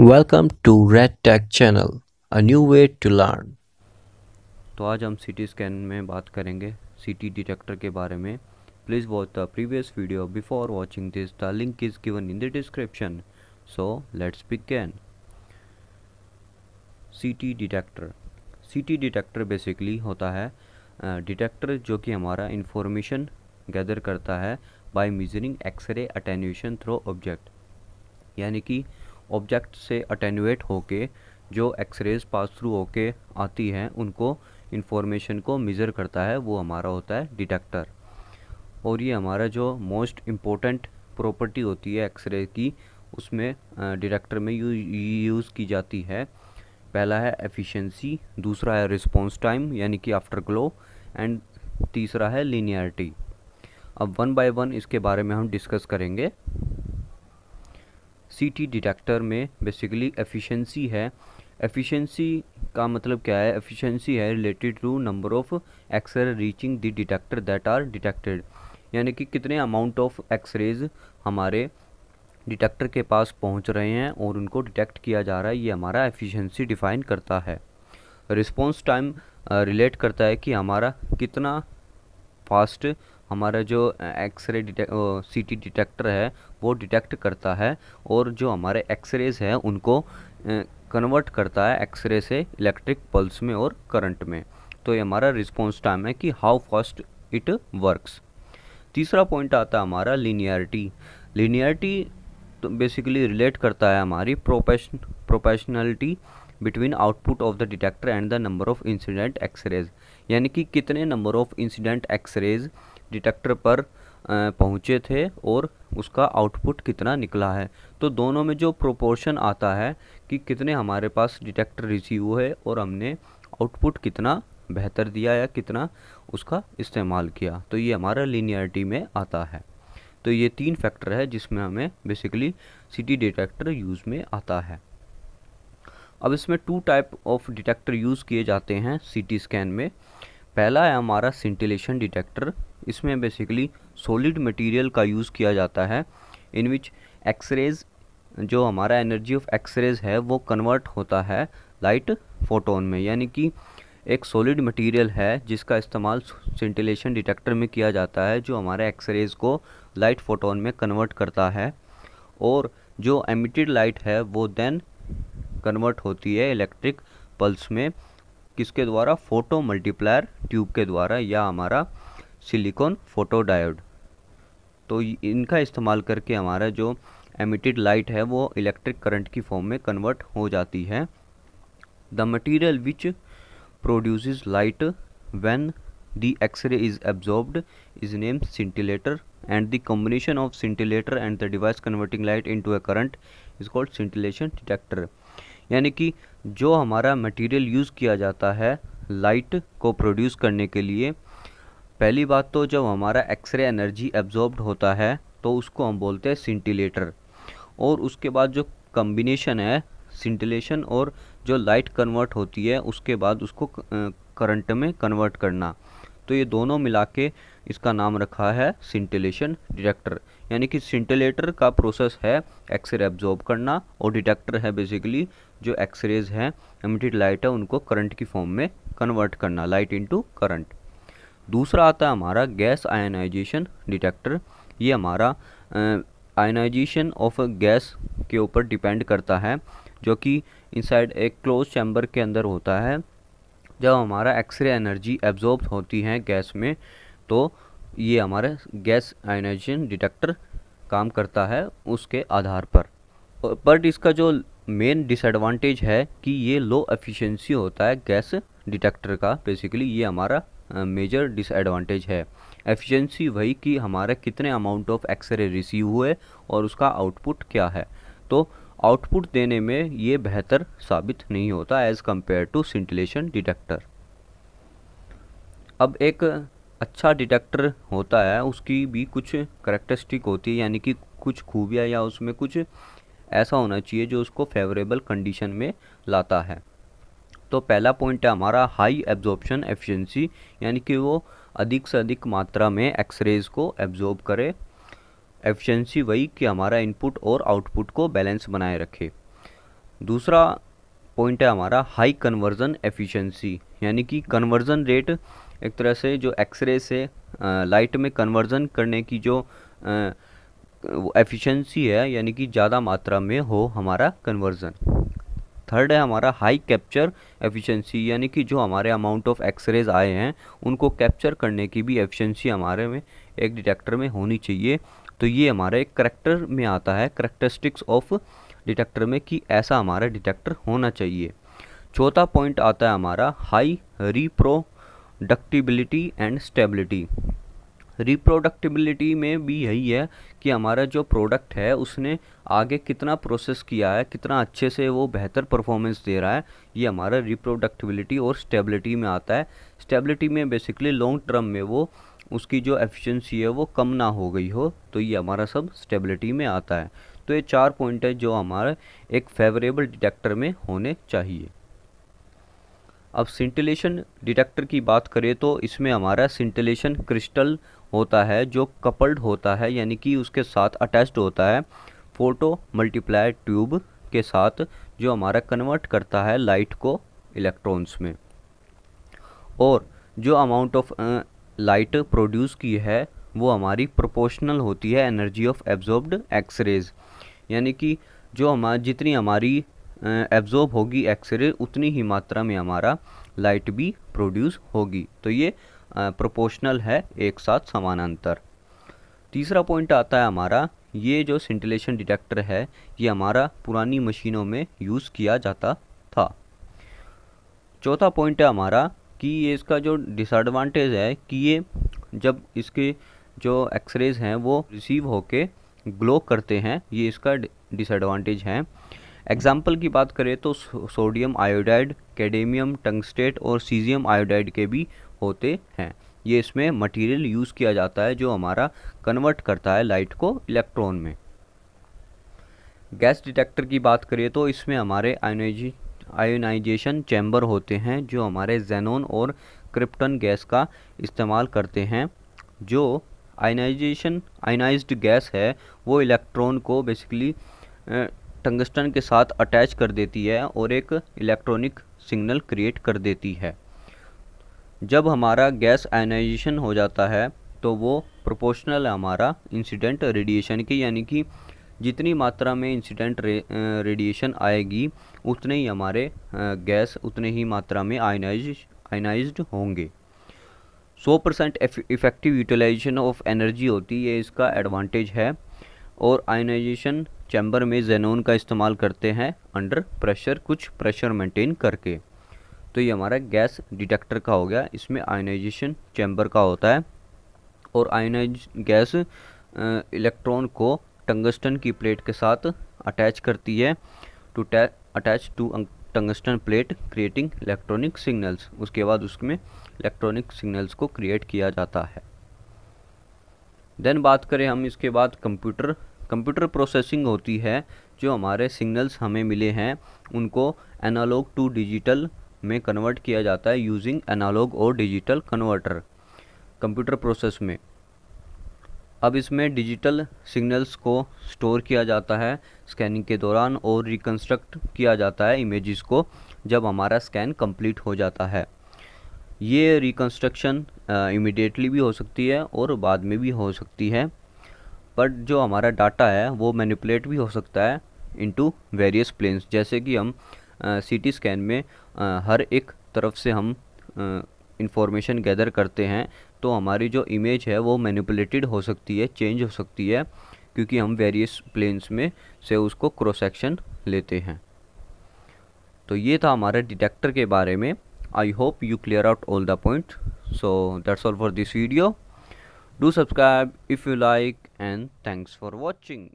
welcome to red tech channel a new way to learn तो आज हम C T scan में बात करेंगे सी टी डिटेक्टर के बारे में please watch the previous video before watching this the link is given in the description so let's begin C T detector C T detector basically होता है डिटेक्टर uh, जो कि हमारा इंफॉर्मेशन गैदर करता है by measuring x-ray attenuation through object यानी कि object से अटेनुएट होके जो एक्सरेज पास थ्रू होके आती हैं उनको इंफॉर्मेशन को मेज़र करता है वो हमारा होता है डिटेक्टर और ये हमारा जो मोस्ट इम्पोर्टेंट प्रॉपर्टी होती है एक्सरे की उसमें डिटेक्टर में यूज़ की जाती है पहला है एफिशिएंसी दूसरा है रिस्पांस टाइम यानी कि आफ्टर ग्लो एंड तीसरा है लीनियरिटी अब वन बाय वन इसके बारे में हम डिस्कस करेंगे सीटी डिटेक्टर में बेसिकली एफिशिएंसी है एफिशिएंसी का मतलब क्या है एफिशिएंसी है related to number of x-ray reaching the detector that are detected यानी कि कितने अमाउंट ऑफ एक्सरेज हमारे डिटेक्टर के पास पहुंच रहे हैं और उनको डिटेक्ट किया जा रहा है ये हमारा एफिशिएंसी डिफाइन करता है रिस्पॉन्स टाइम रिलेट करता है कि हमारा कितना फास्ट हमारा जो x-ray detect C T detector है वो डिटेक्ट करता है और जो हमारे एक्सरेज हैं उनको कन्वर्ट करता है एक्सरे से इलेक्ट्रिक पल्स में और करंट में तो ये हमारा रिस्पॉन्स टाइम है कि हाउ फास्ट इट वर्क्स तीसरा पॉइंट आता है हमारा लीनियरिटी लीनियरिटी तो बेसिकली रिलेट करता है हमारी proportion proportionality between output of the detector and the number of incident x-rays यानी कि कितने number of incident x-rays detector पर पहुँचे थे और उसका आउटपुट कितना निकला है तो दोनों में जो प्रोपोर्शन आता है कि कितने हमारे पास डिटेक्टर रिसीव हुए और हमने आउटपुट कितना बेहतर दिया या कितना उसका इस्तेमाल किया तो ये हमारा लीनियरिटी में आता है तो ये तीन फैक्टर है जिसमें हमें बेसिकली सिटी डिटेक्टर यूज़ में आता है अब इसमें two type of detector use किए जाते हैं सिटी स्कैन में पहला है हमारा सिंटिलेशन डिटेक्टर इसमें बेसिकली सॉलिड मटेरियल का यूज़ किया जाता है इन विच एक्सरेज जो हमारा एनर्जी ऑफ एक्सरेज है वो कन्वर्ट होता है लाइट फोटोन में यानी कि एक सॉलिड मटेरियल है जिसका इस्तेमाल सेंटिलेशन डिटेक्टर में किया जाता है जो हमारे एक्सरेज को लाइट फोटोन में कन्वर्ट करता है और जो एमिटेड लाइट है वो देन कन्वर्ट होती है इलेक्ट्रिक पल्स में किसके द्वारा फोटो मल्टीप्लायर ट्यूब के द्वारा या हमारा सिलिकॉन फोटोडायोड तो इनका इस्तेमाल करके हमारा जो एमिटेड लाइट है वो इलेक्ट्रिक करंट की फॉर्म में कन्वर्ट हो जाती है the material which produce light when the x-ray is absorbed is name scintillator and the combination of scintillator and the device converting light into a current is called scintillation detector यानी कि जो हमारा material use किया जाता है light को produce करने के लिए पहली बात तो जब हमारा एक्सरे एनर्जी एब्जॉर्ब्ड होता है तो उसको हम बोलते हैं सिंटिलेटर और उसके बाद जो कम्बिनेशन है सिंटिलेशन और जो लाइट कन्वर्ट होती है उसके बाद उसको करंट में कन्वर्ट करना तो ये दोनों मिला के इसका नाम रखा है सिंटिलेशन डिटेक्टर यानी कि सिंटिलेटर का प्रोसेस है एक्सरे एब्जॉर्ब करना और डिटेक्टर है बेसिकली जो एक्सरेज हैं एमिटेड लाइट है उनको करंट की फॉर्म में कन्वर्ट करना लाइट इनटू करंट दूसरा आता है हमारा गैस आयनाइजेशन डिटेक्टर ये हमारा आयनाइजेशन ऑफ गैस के ऊपर डिपेंड करता है जो कि इनसाइड एक क्लोज चैम्बर के अंदर होता है जब हमारा एक्सरे एनर्जी एब्जॉर्ब होती है गैस में तो ये हमारा गैस आयनाइजेशन डिटेक्टर काम करता है उसके आधार पर बट इसका जो मेन डिसएडवांटेज है कि ये लो एफिशिएंसी होता है गैस डिटेक्टर का बेसिकली ये हमारा मेजर डिसएडवांटेज है एफिशिएंसी वही कि हमारा कितने अमाउंट ऑफ एक्सरे रिसीव हुए और उसका आउटपुट क्या है तो आउटपुट देने में ये बेहतर साबित नहीं होता as compare to scintillation detector अब एक अच्छा डिटेक्टर होता है उसकी भी कुछ करेक्टरिस्टिक होती है यानी कि कुछ खूबियाँ या उसमें कुछ ऐसा होना चाहिए जो उसको फेवरेबल कंडीशन में लाता है तो पहला पॉइंट है हमारा हाई एब्जॉर्बन एफिशिएंसी यानी कि वो अधिक से अधिक मात्रा में एक्सरेज को एब्जॉर्ब करे एफिशिएंसी वही कि हमारा इनपुट और आउटपुट को बैलेंस बनाए रखे दूसरा पॉइंट है हमारा हाई कन्वर्जन एफिशिएंसी यानी कि कन्वर्जन रेट एक तरह से जो एक्सरे से लाइट में कन्वर्जन करने की जो एफिशिएंसी है यानी कि ज़्यादा मात्रा में हो हमारा कन्वर्जन थर्ड है हमारा हाई कैप्चर एफिशिएंसी यानी कि जो हमारे अमाउंट ऑफ एक्सरेज आए हैं उनको कैप्चर करने की भी एफिशिएंसी हमारे में एक डिटेक्टर में होनी चाहिए तो ये हमारे करेक्टर में आता है करेक्टरिस्टिक्स ऑफ डिटेक्टर में कि ऐसा हमारा डिटेक्टर होना चाहिए चौथा पॉइंट आता है हमारा high reproducibility and stability reproducibility में भी यही है कि हमारा जो प्रोडक्ट है उसने आगे कितना प्रोसेस किया है कितना अच्छे से वो बेहतर परफॉर्मेंस दे रहा है ये हमारा रिप्रोडक्टिबिलिटी और स्टेबिलिटी में आता है स्टेबिलिटी में बेसिकली लॉन्ग टर्म में वो उसकी जो एफिशिएंसी है वो कम ना हो गई हो तो ये हमारा सब स्टेबिलिटी में आता है तो ये चार पॉइंट है जो हमारे एक फेवरेबल डिटेक्टर में होने चाहिए अब सिंटिलेशन डिटेक्टर की बात करें तो इसमें हमारा सिंटिलेशन क्रिस्टल होता है जो कपल्ड होता है यानी कि उसके साथ अटैच्ड होता है फोटो मल्टीप्लाई ट्यूब के साथ जो हमारा कन्वर्ट करता है लाइट को इलेक्ट्रॉन्स में और जो अमाउंट ऑफ लाइट प्रोड्यूस की है वो हमारी प्रोपोर्शनल होती है एनर्जी ऑफ एब्जॉर्ब्ड एक्सरेज यानी कि जो हमारा जितनी हमारी एब्जॉर्ब होगी एक्सरे उतनी ही मात्रा में हमारा लाइट भी प्रोड्यूस होगी तो ये प्रोपोर्शनल है एक साथ समानांतर तीसरा पॉइंट आता है हमारा ये जो सेंटिलेशन डिटेक्टर है ये हमारा पुरानी मशीनों में यूज़ किया जाता था चौथा पॉइंट है हमारा कि ये इसका जो डिसएडवांटेज है कि ये जब इसके जो एक्सरेज हैं वो रिसीव होके ग्लो करते हैं ये इसका डिसएडवांटेज है एग्जाम्पल की बात करें तो सोडियम आयोडाइड कैडेमियम टंगस्टेट और सीजियम आयोडाइड के भी होते हैं ये इसमें मटेरियल यूज़ किया जाता है जो हमारा कन्वर्ट करता है लाइट को इलेक्ट्रॉन में गैस डिटेक्टर की बात करें तो इसमें हमारे आयोनाइजेशन चैम्बर होते हैं जो हमारे जेनोन और क्रिप्टन गैस का इस्तेमाल करते हैं जो आयोनाइजेशन आयोनाइज्ड गैस है वो इलेक्ट्रॉन को बेसिकली टंगस्टन के साथ अटैच कर देती है और एक इलेक्ट्रॉनिक सिग्नल क्रिएट कर देती है जब हमारा गैस आयनाइजेशन हो जाता है तो वो प्रोपोर्शनल है हमारा इंसिडेंट रेडिएशन की यानी कि जितनी मात्रा में इंसिडेंट रेडिएशन आएगी उतने ही हमारे गैस उतने ही मात्रा में आयनाइज आयनाइज होंगे 100 percent effective utilisation of energy होती है इसका एडवांटेज है और आयनाइजेशन चैम्बर में जेनोन का इस्तेमाल करते हैं अंडर प्रेशर कुछ प्रेशर मेंटेन करके तो ये हमारा गैस डिटेक्टर का हो गया इसमें आयोनाइजेशन चैम्बर का होता है और आयनाइज गैस इलेक्ट्रॉन को टंगस्टन की प्लेट के साथ अटैच करती है to attach to tungsten plate creating electronic signals उसके बाद उसमें इलेक्ट्रॉनिक सिग्नल्स को क्रिएट किया जाता है देन बात करें हम इसके बाद कंप्यूटर कंप्यूटर प्रोसेसिंग होती है जो हमारे सिग्नल्स हमें मिले हैं उनको एनालॉग टू डिजिटल में कन्वर्ट किया जाता है यूजिंग एनालॉग और डिजिटल कन्वर्टर कंप्यूटर प्रोसेस में अब इसमें डिजिटल सिग्नल्स को स्टोर किया जाता है स्कैनिंग के दौरान और रिकन्स्ट्रक्ट किया जाता है इमेजेस को जब हमारा स्कैन कंप्लीट हो जाता है ये रिकन्स्ट्रक्शन इमिडिएटली भी हो सकती है और बाद में भी हो सकती है पर जो हमारा डाटा है वो मैनिपुलेट भी हो सकता है इनटू वेरियस प्लेन्स जैसे कि हम सी टी स्कैन में आ, हर एक तरफ से हम इंफॉर्मेशन गैदर करते हैं तो हमारी जो इमेज है वो मैनिपुलेटेड हो सकती है चेंज हो सकती है क्योंकि हम वेरियस प्लेन्स में से उसको क्रॉस सेक्शन लेते हैं तो ये था हमारे डिटेक्टर के बारे में I hope you clear out all the point so that's all for this video do subscribe if you like and thanks for watching